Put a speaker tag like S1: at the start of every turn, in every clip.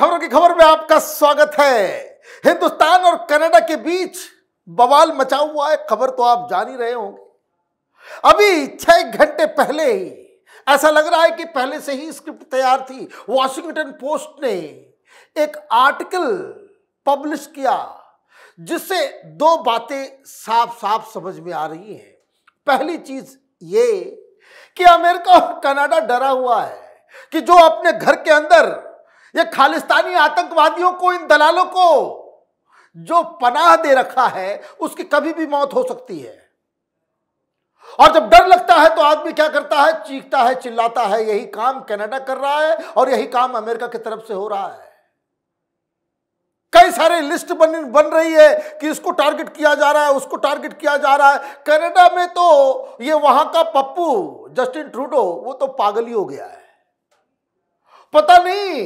S1: खबरों की खबर में आपका स्वागत है हिंदुस्तान और कनाडा के बीच बवाल मचा हुआ है खबर तो आप जान ही रहे होंगे अभी छह घंटे पहले ही ऐसा लग रहा है कि पहले से ही स्क्रिप्ट तैयार थी वॉशिंगटन पोस्ट ने एक आर्टिकल पब्लिश किया जिससे दो बातें साफ साफ समझ में आ रही हैं पहली चीज ये कि अमेरिका और कनाडा डरा हुआ है कि जो अपने घर के अंदर ये खालिस्तानी आतंकवादियों को इन दलालों को जो पनाह दे रखा है उसकी कभी भी मौत हो सकती है और जब डर लगता है तो आदमी क्या करता है चीखता है चिल्लाता है यही काम कनाडा कर रहा है और यही काम अमेरिका की तरफ से हो रहा है कई सारे लिस्ट बन बन रही है कि इसको टारगेट किया जा रहा है उसको टारगेट किया जा रहा है कनाडा में तो ये वहां का पप्पू जस्टिन ट्रूडो वो तो पागल ही हो गया है पता नहीं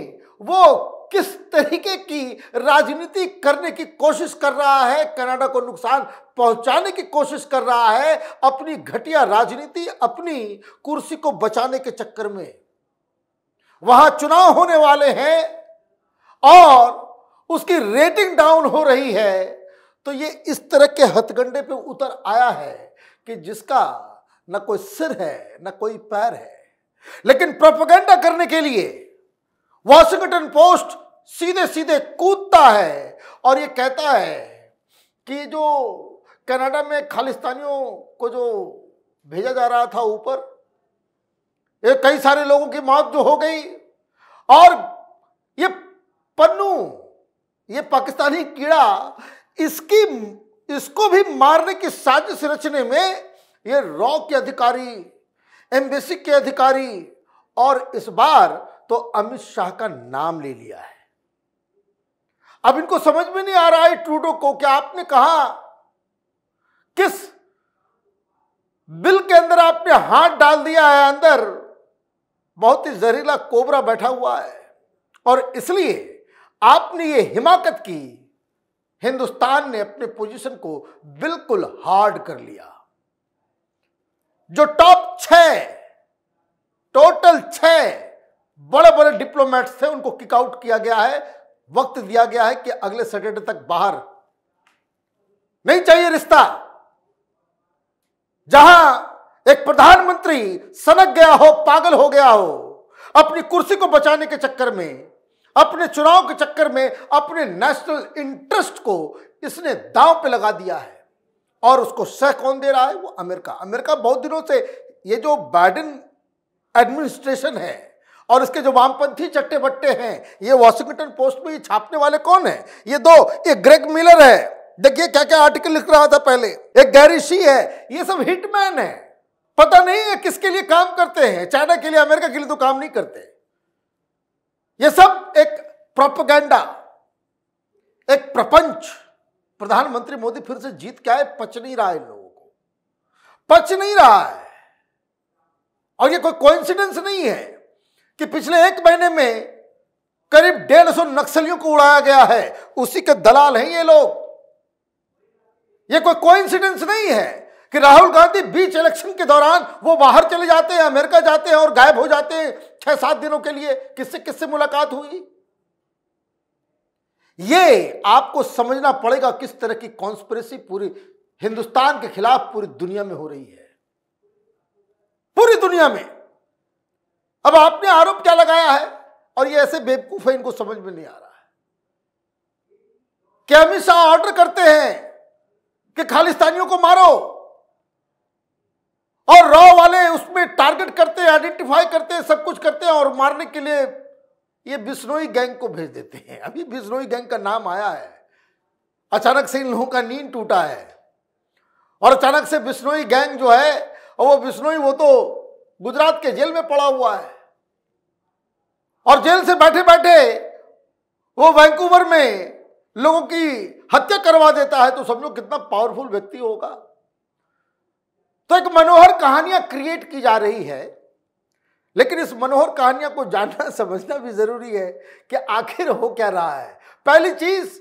S1: वो किस तरीके की राजनीति करने की कोशिश कर रहा है कनाडा को नुकसान पहुंचाने की कोशिश कर रहा है अपनी घटिया राजनीति अपनी कुर्सी को बचाने के चक्कर में वहां चुनाव होने वाले हैं और उसकी रेटिंग डाउन हो रही है तो ये इस तरह के हथगंडे पे उतर आया है कि जिसका न कोई सिर है न कोई पैर है लेकिन प्रोपोगंडा करने के लिए वॉशिंगटन पोस्ट सीधे सीधे कूदता है और ये कहता है कि जो कनाडा में खालिस्तानियों को जो भेजा जा रहा था ऊपर ये कई सारे लोगों की मौत जो हो गई और ये पन्नू ये पाकिस्तानी कीड़ा इसकी इसको भी मारने की साजिश रचने में ये रॉ के अधिकारी एम्बेसी के अधिकारी और इस बार तो अमित शाह का नाम ले लिया है अब इनको समझ में नहीं आ रहा है ट्रूडो को क्या आपने कहा किस बिल के अंदर आपने हाथ डाल दिया है अंदर बहुत ही जहरीला कोबरा बैठा हुआ है और इसलिए आपने ये हिमाकत की हिंदुस्तान ने अपने पोजीशन को बिल्कुल हार्ड कर लिया जो टॉप छ टोटल छह बड़े बड़े डिप्लोमेट्स थे उनको किकआउट किया गया है वक्त दिया गया है कि अगले सैटरडे तक बाहर नहीं चाहिए रिश्ता जहां एक प्रधानमंत्री सनक गया हो पागल हो गया हो अपनी कुर्सी को बचाने के चक्कर में अपने चुनाव के चक्कर में अपने नेशनल इंटरेस्ट को इसने दांव पे लगा दिया है और उसको सह कौन दे रहा है वो अमेरिका अमेरिका बहुत दिनों से ये जो बाइडन एडमिनिस्ट्रेशन है और इसके जो वामपंथी चट्टे बट्टे हैं ये वॉशिंगटन पोस्ट में ये छापने वाले कौन है ये दो ये ग्रेग मिलर है देखिए क्या क्या आर्टिकल लिख रहा था पहले एक गैरिशी है ये सब हिटमैन है पता नहीं है किसके लिए काम करते हैं चाइना के लिए अमेरिका के लिए तो काम नहीं करते ये सब एक प्रोपोगेंडा एक प्रपंच प्रधानमंत्री मोदी फिर से जीत क्या है पच नहीं रहा है इन लोगों को पच नहीं रहा है और ये कोई कोइंसिडेंस नहीं है कि पिछले एक महीने में करीब डेढ़ सौ नक्सलियों को उड़ाया गया है उसी के दलाल हैं ये लोग ये कोई कोइंसिडेंस नहीं है कि राहुल गांधी बीच इलेक्शन के दौरान वो बाहर चले जाते हैं अमेरिका जाते हैं और गायब हो जाते हैं छह सात दिनों के लिए किससे किससे मुलाकात हुई ये आपको समझना पड़ेगा किस तरह की कॉन्स्परेसी पूरी हिंदुस्तान के खिलाफ पूरी दुनिया में हो रही है पूरी दुनिया में अब आपने आरोप क्या लगाया है और ये ऐसे बेवकूफ है इनको समझ में नहीं आ रहा है कि अमित शाह ऑर्डर करते हैं कि खालिस्तानियों को मारो और रॉ वाले उसमें टारगेट करते हैं आइडेंटिफाई करते हैं सब कुछ करते हैं और मारने के लिए ये बिश्नोई गैंग को भेज देते हैं अभी बिश्नोई गैंग का नाम आया है अचानक से इन लोगों का नींद टूटा है और अचानक से बिश्नोई गैंग जो है और वो बिश्नोई वो तो गुजरात के जेल में पड़ा हुआ है और जेल से बैठे बैठे वो वैंकूवर में लोगों की हत्या करवा देता है तो समझो कितना पावरफुल व्यक्ति होगा तो एक मनोहर कहानियां क्रिएट की जा रही है लेकिन इस मनोहर कहानियां को जानना समझना भी जरूरी है कि आखिर हो क्या रहा है पहली चीज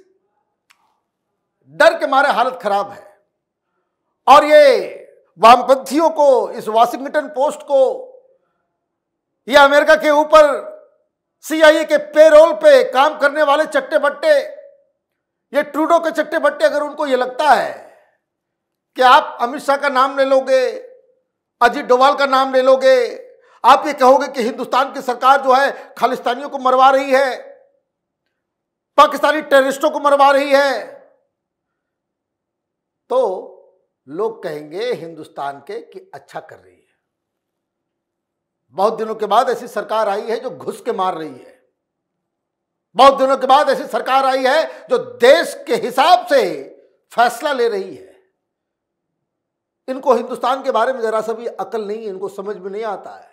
S1: डर के मारे हालत खराब है और ये वामपंथियों को इस वाशिंगटन पोस्ट को या अमेरिका के ऊपर सीआईए के पेरोल पे काम करने वाले चट्टे बट्टे ये ट्रूडो के चट्टे बट्टे अगर उनको ये लगता है कि आप अमित शाह का नाम ले लोगे अजीत डोवाल का नाम ले लोगे आप ये कहोगे कि हिंदुस्तान की सरकार जो है खालिस्तानियों को मरवा रही है पाकिस्तानी टेररिस्टों को मरवा रही है तो लोग कहेंगे हिंदुस्तान के कि अच्छा कर रही है बहुत दिनों के बाद ऐसी सरकार आई है जो घुस के मार रही है बहुत दिनों के बाद ऐसी सरकार आई है जो देश के हिसाब से फैसला ले रही है इनको हिंदुस्तान के बारे में जरा सा भी अकल नहीं है इनको समझ में नहीं आता है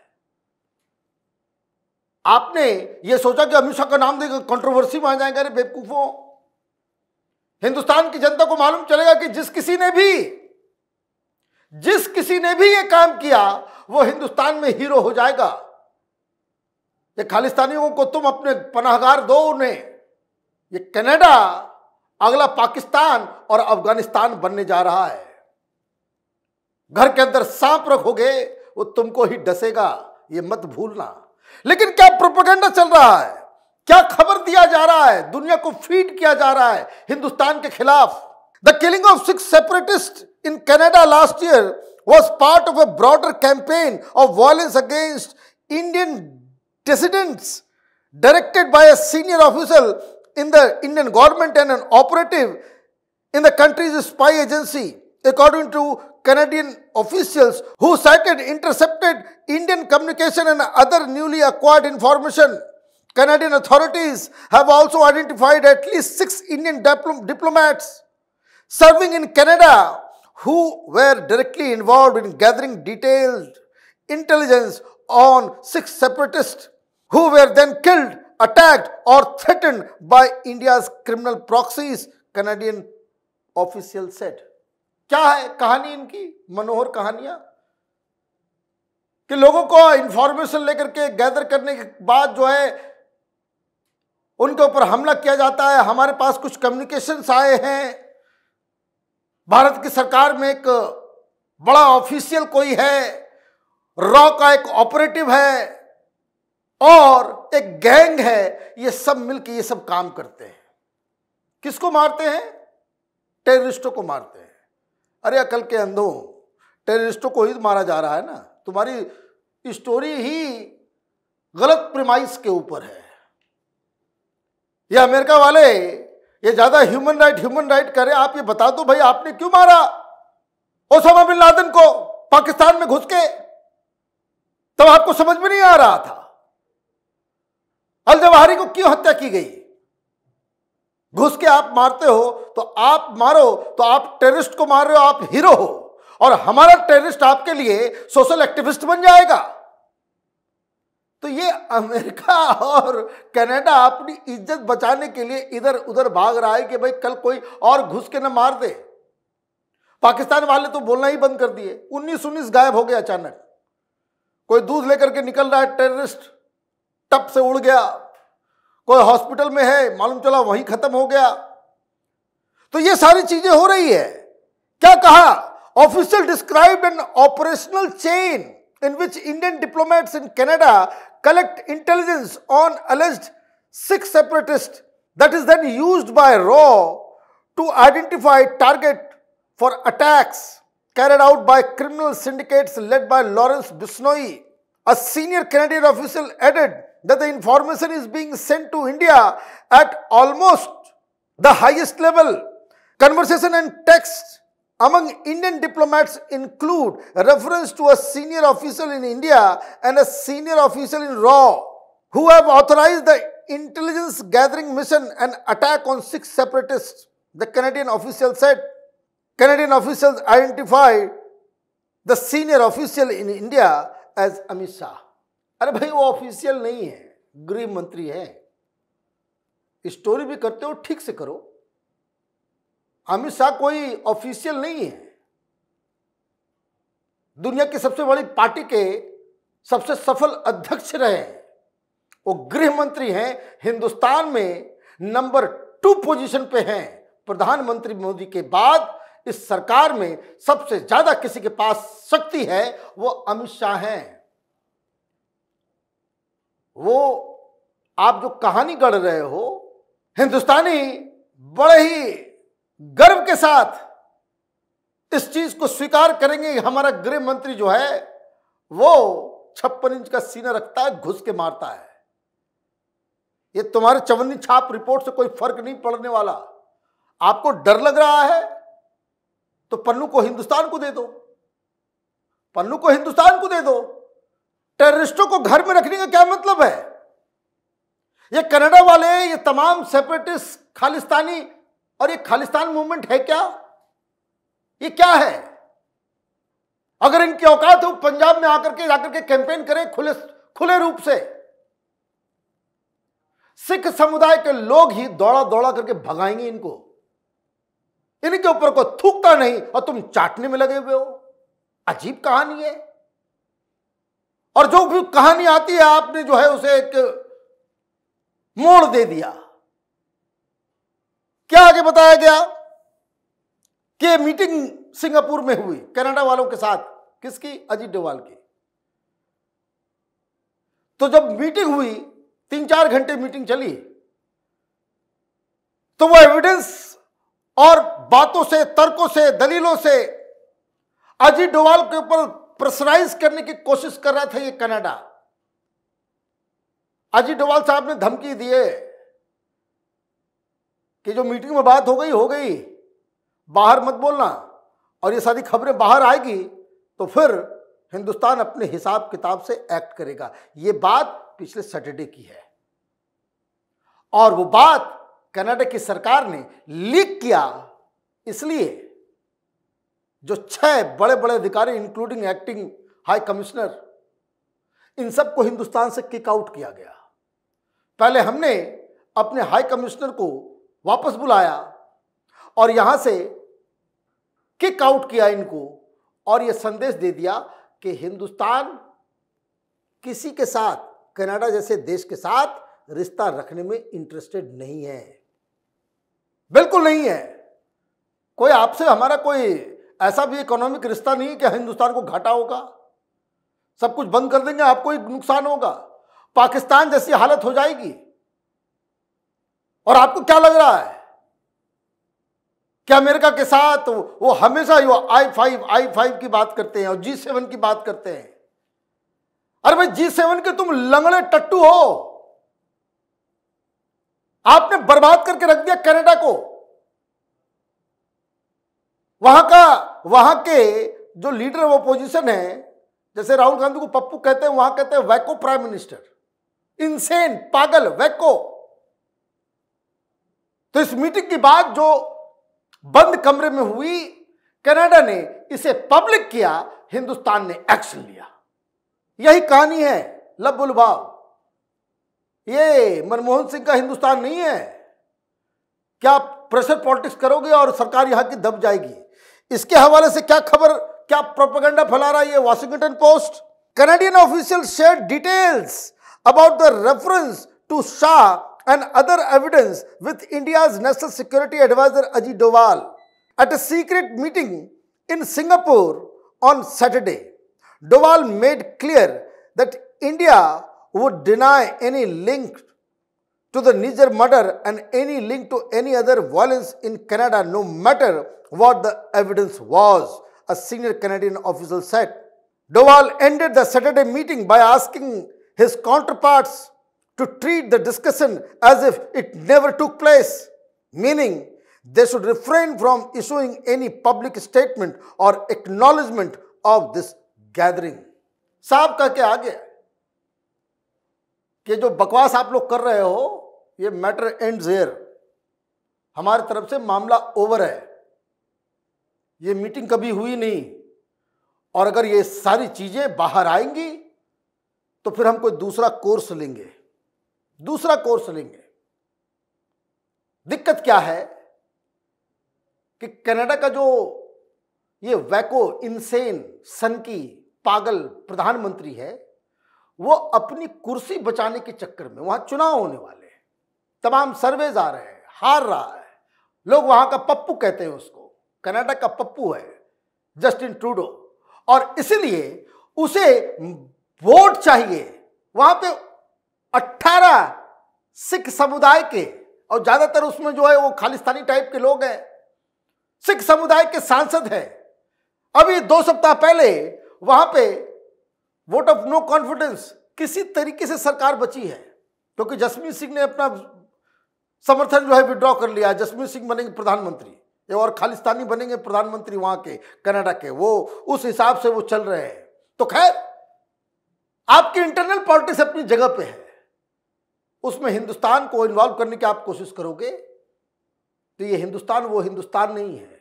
S1: आपने यह सोचा कि अमित शाह का नाम देकर कंट्रोवर्सी में आ जाएंगे अरे बेवकूफों हिंदुस्तान की जनता को मालूम चलेगा कि जिस किसी ने भी जिस किसी ने भी यह काम किया वो हिंदुस्तान में हीरो हो जाएगा ये खालिस्तानियों को तुम अपने पनाहगार दो उन्हें ये कनाडा अगला पाकिस्तान और अफगानिस्तान बनने जा रहा है घर के अंदर सांप रखोगे वो तुमको ही डसेगा ये मत भूलना लेकिन क्या प्रोपोगेंडा चल रहा है क्या खबर दिया जा रहा है दुनिया को फीड किया जा रहा है हिंदुस्तान के खिलाफ the killing of six separatist in Canada last year was part of a broader campaign of violence against Indian dissidents directed by a senior official in the Indian government and an operative in the country's spy agency. According to Canadian officials who cited intercepted Indian communication and other newly acquired information, Canadian authorities have also identified at least six Indian diplom diplomats serving in Canada who were directly involved in gathering detailed intelligence on six separatists who were then killed, attacked or threatened by India's criminal proxies, Canadian official said. क्या है कहानी इनकी मनोहर कहानियां कि लोगों को information लेकर के गैदर करने के बाद जो है उनके ऊपर हमला किया जाता है हमारे पास कुछ कम्युनिकेशंस आए हैं भारत की सरकार में एक बड़ा ऑफिशियल कोई है रॉ का एक ऑपरेटिव है और एक गैंग है ये सब मिलके ये सब काम करते हैं किसको मारते हैं टेररिस्टों को मारते हैं अरे अकल के अंधों टेररिस्टों को ही मारा जा रहा है ना तुम्हारी स्टोरी ही गलत प्रिमाइस के ऊपर है ये अमेरिका वाले ये ज्यादा ह्यूमन राइट ह्यूमन राइट करें आप ये बता दो भाई आपने क्यों मारा ओसामा बिन लादन को पाकिस्तान में घुस के तब आपको समझ में नहीं आ रहा था अल जवाहरी को क्यों हत्या की गई घुस के आप मारते हो तो आप मारो तो आप टेररिस्ट को मार रहे हो आप हीरो हो और हमारा टेररिस्ट आपके लिए सोशल एक्टिविस्ट बन जाएगा तो ये अमेरिका और कनाडा अपनी इज्जत बचाने के लिए इधर उधर भाग रहा है कि भाई कल कोई और घुस के ना मार दे पाकिस्तान वाले तो बोलना ही बंद कर दिए उन्नीस उन्नीस गायब हो गया अचानक कोई दूध लेकर के निकल रहा है टेररिस्ट टप से उड़ गया कोई हॉस्पिटल में है मालूम चला वहीं खत्म हो गया तो ये सारी चीजें हो रही है क्या कहा official describe an operational chain in which Indian diplomats in Canada collect intelligence on alleged six separatists that is then used by RAW to identify target for attacks carried out by criminal syndicates led by Lawrence Bisnoi. A senior Canadian official added that the information is being sent to India at almost the highest level. Conversation and text among Indian diplomats include reference to a senior official in India and a senior official in Raw who have authorized the intelligence gathering mission and attack on six separatists, the Canadian official said. Canadian officials identified the senior official in India as Amit Shah." अरे भाई वो official नहीं है गृह मंत्री है story भी करते हो ठीक से करो अमित शाह कोई ऑफिशियल नहीं है दुनिया की सबसे बड़ी पार्टी के सबसे सफल अध्यक्ष रहे वो गृह मंत्री हैं हिंदुस्तान में नंबर टू पोजीशन पे हैं प्रधानमंत्री मोदी के बाद इस सरकार में सबसे ज्यादा किसी के पास शक्ति है वो अमित शाह हैं वो आप जो कहानी गढ़ रहे हो हिंदुस्तानी बड़े ही गर्व के साथ इस चीज को स्वीकार करेंगे हमारा गृह मंत्री जो है वो छप्पन इंच का सीना रखता है घुस के मारता है ये तुम्हारे चवन्नी छाप रिपोर्ट से कोई फर्क नहीं पड़ने वाला आपको डर लग रहा है तो पन्नू को हिंदुस्तान को दे दो पन्नू को हिंदुस्तान को दे दो टेररिस्टों को घर में रखने का क्या मतलब है ये कनाडा वाले ये तमाम सेपरेटिस्ट खालिस्तानी और ये खालिस्तान मूवमेंट है क्या ये क्या है अगर इनकी औकात हो पंजाब में आकर के जाकर के कैंपेन करें खुले खुले रूप से सिख समुदाय के लोग ही दौड़ा दौड़ा करके भगाएंगे इनको इनके ऊपर को थूकता नहीं और तुम चाटने में लगे हुए हो अजीब कहानी है और जो भी कहानी आती है आपने जो है उसे एक मोड़ दे दिया क्या आगे बताया गया कि मीटिंग सिंगापुर में हुई कनाडा वालों के साथ किसकी अजीत डोवाल की तो जब मीटिंग हुई तीन चार घंटे मीटिंग चली तो वो एविडेंस और बातों से तर्कों से दलीलों से अजीत डोवाल के ऊपर प्रेशराइज करने की कोशिश कर रहा था ये कनाडा अजीत डोवाल साहब ने धमकी दिए कि जो मीटिंग में बात हो गई हो गई बाहर मत बोलना और ये सारी खबरें बाहर आएगी तो फिर हिंदुस्तान अपने हिसाब किताब से एक्ट करेगा ये बात पिछले सैटरडे की है और वो बात कनाडा की सरकार ने लीक किया इसलिए जो छह बड़े बड़े अधिकारी इंक्लूडिंग एक्टिंग हाई कमिश्नर इन सबको हिंदुस्तान से किक आउट किया गया पहले हमने अपने हाई कमिश्नर को वापस बुलाया और यहां से किक आउट किया इनको और यह संदेश दे दिया कि हिंदुस्तान किसी के साथ कनाडा जैसे देश के साथ रिश्ता रखने में इंटरेस्टेड नहीं है बिल्कुल नहीं है कोई आपसे हमारा कोई ऐसा भी इकोनॉमिक रिश्ता नहीं कि हिंदुस्तान को घाटा होगा सब कुछ बंद कर देंगे आपको ही नुकसान होगा पाकिस्तान जैसी हालत हो जाएगी और आपको क्या लग रहा है कि अमेरिका के साथ वो हमेशा ही आई फाइव आई फाइव की बात करते हैं और जी सेवन की बात करते हैं अरे भाई जी सेवन के तुम लंगड़े टट्टू हो आपने बर्बाद करके रख दिया कनाडा को वहां का वहां के जो लीडर ऑफ अपोजिशन है जैसे राहुल गांधी को पप्पू कहते हैं वहां कहते हैं वैको प्राइम मिनिस्टर इनसेन पागल वैको तो इस मीटिंग की बात जो बंद कमरे में हुई कनाडा ने इसे पब्लिक किया हिंदुस्तान ने एक्शन लिया यही कहानी है लबुल भाव ये मनमोहन सिंह का हिंदुस्तान नहीं है क्या प्रेशर पॉलिटिक्स करोगे और सरकार यहां की दब जाएगी इसके हवाले से क्या खबर क्या प्रोपेगेंडा फैला रहा है ये Washington Post Canadian official share details about the reference to Shah and other evidence with India's National Security Advisor Ajit Doval at a secret meeting in Singapore on Saturday. Doval made clear that India would deny any link to the Niger murder and any link to any other violence in Canada, no matter what the evidence was, a senior Canadian official said. Doval ended the Saturday meeting by asking his counterparts to treat the discussion as if it never took place, meaning they should refrain from issuing any public statement or acknowledgement of this gathering. साफ का क्या आगे कि जो बकवास आप लोग कर रहे हो ये मैटर एंड हेयर हमारी तरफ से मामला ओवर है ये मीटिंग कभी हुई नहीं और अगर ये सारी चीज़ें बाहर आएंगी तो फिर हम कोई दूसरा कोर्स लेंगे दूसरा कोर्स लेंगे दिक्कत क्या है कि कनाडा का जो ये वैको इंसेन सन की पागल प्रधानमंत्री है वो अपनी कुर्सी बचाने के चक्कर में वहां चुनाव होने वाले हैं तमाम सर्वेज आ रहे हैं हार रहा है लोग वहां का पप्पू कहते हैं उसको कनाडा का पप्पू है जस्टिन ट्रूडो और इसलिए उसे वोट चाहिए वहां पे सिख समुदाय के और ज़्यादातर उसमें जो है वो खालिस्तानी टाइप के लोग हैं सिख समुदाय के सांसद हैं अभी दो सप्ताह पहले वहां पे वोट ऑफ नो कॉन्फिडेंस किसी तरीके से सरकार बची है क्योंकि तो जसमीत सिंह ने अपना समर्थन जो है विड्रॉ कर लिया जसमीत सिंह बनेंगे प्रधानमंत्री और खालिस्तानी बनेंगे प्रधानमंत्री वहां के कनाडा के वो उस हिसाब से वो चल रहे हैं तो खैर आपकी इंटरनल पॉलिटिक्स अपनी जगह पे है उसमें हिंदुस्तान को इन्वॉल्व करने की आप कोशिश करोगे तो ये हिंदुस्तान वो हिंदुस्तान नहीं है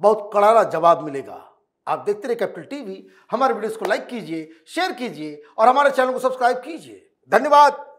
S1: बहुत कड़ारा जवाब मिलेगा आप देखते रहे कैपिटल टीवी हमारे वीडियोस को लाइक कीजिए शेयर कीजिए और हमारे चैनल को सब्सक्राइब कीजिए धन्यवाद